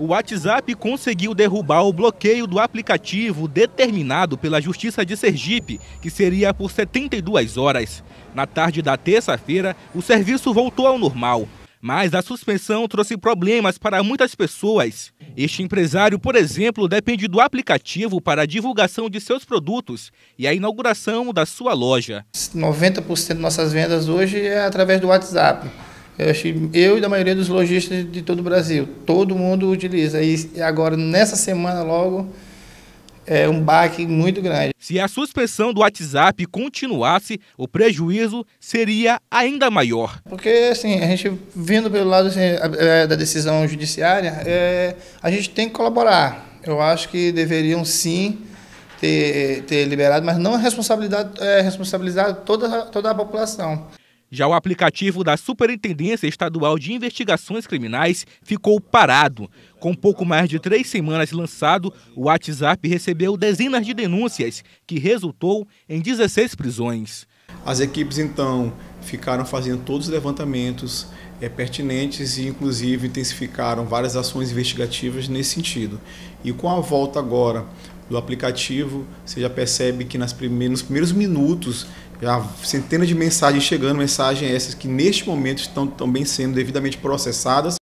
o WhatsApp conseguiu derrubar o bloqueio do aplicativo determinado pela Justiça de Sergipe, que seria por 72 horas. Na tarde da terça-feira, o serviço voltou ao normal. Mas a suspensão trouxe problemas para muitas pessoas. Este empresário, por exemplo, depende do aplicativo para a divulgação de seus produtos e a inauguração da sua loja. 90% de nossas vendas hoje é através do WhatsApp. Eu, eu e da maioria dos lojistas de todo o Brasil. Todo mundo utiliza. E agora, nessa semana logo, é um baque muito grande. Se a suspensão do WhatsApp continuasse, o prejuízo seria ainda maior. Porque, assim, a gente vindo pelo lado assim, é, é, da decisão judiciária, é, a gente tem que colaborar. Eu acho que deveriam sim ter, ter liberado, mas não é responsabilidade, é, responsabilizar toda, toda a população. Já o aplicativo da Superintendência Estadual de Investigações Criminais ficou parado. Com pouco mais de três semanas lançado, o WhatsApp recebeu dezenas de denúncias, que resultou em 16 prisões. As equipes, então, ficaram fazendo todos os levantamentos é, pertinentes e, inclusive, intensificaram várias ações investigativas nesse sentido. E com a volta agora do aplicativo, você já percebe que nas primeiros, nos primeiros minutos já centenas de mensagens chegando, mensagens essas que neste momento estão também sendo devidamente processadas